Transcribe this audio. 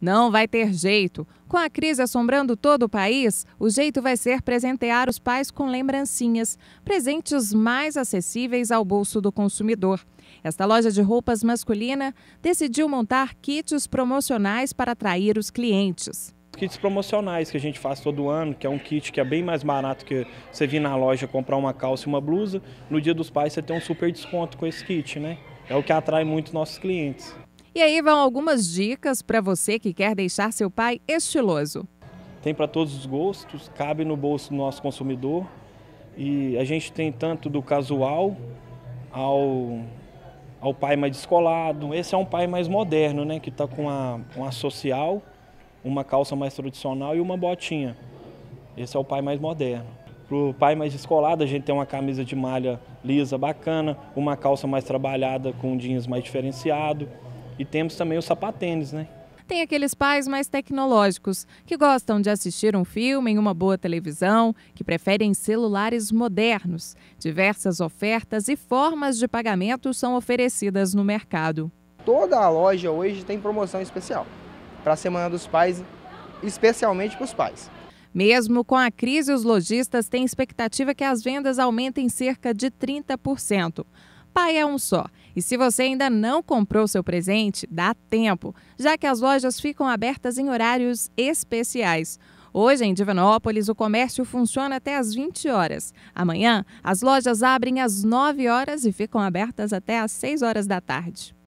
Não vai ter jeito. Com a crise assombrando todo o país, o jeito vai ser presentear os pais com lembrancinhas, presentes mais acessíveis ao bolso do consumidor. Esta loja de roupas masculina decidiu montar kits promocionais para atrair os clientes kits promocionais que a gente faz todo ano, que é um kit que é bem mais barato que você vir na loja comprar uma calça e uma blusa. No Dia dos Pais você tem um super desconto com esse kit, né? É o que atrai muito nossos clientes. E aí vão algumas dicas para você que quer deixar seu pai estiloso. Tem para todos os gostos, cabe no bolso do nosso consumidor. E a gente tem tanto do casual ao, ao pai mais descolado. Esse é um pai mais moderno, né? Que está com uma uma social, uma calça mais tradicional e uma botinha. Esse é o pai mais moderno. Para o pai mais descolado, a gente tem uma camisa de malha lisa bacana, uma calça mais trabalhada com jeans mais diferenciado. E temos também o sapatênis, né? Tem aqueles pais mais tecnológicos, que gostam de assistir um filme em uma boa televisão, que preferem celulares modernos. Diversas ofertas e formas de pagamento são oferecidas no mercado. Toda a loja hoje tem promoção especial para a Semana dos Pais, especialmente para os pais. Mesmo com a crise, os lojistas têm expectativa que as vendas aumentem cerca de 30%. Pai é um só. E se você ainda não comprou seu presente, dá tempo, já que as lojas ficam abertas em horários especiais. Hoje, em Divinópolis, o comércio funciona até às 20 horas. Amanhã, as lojas abrem às 9 horas e ficam abertas até às 6 horas da tarde.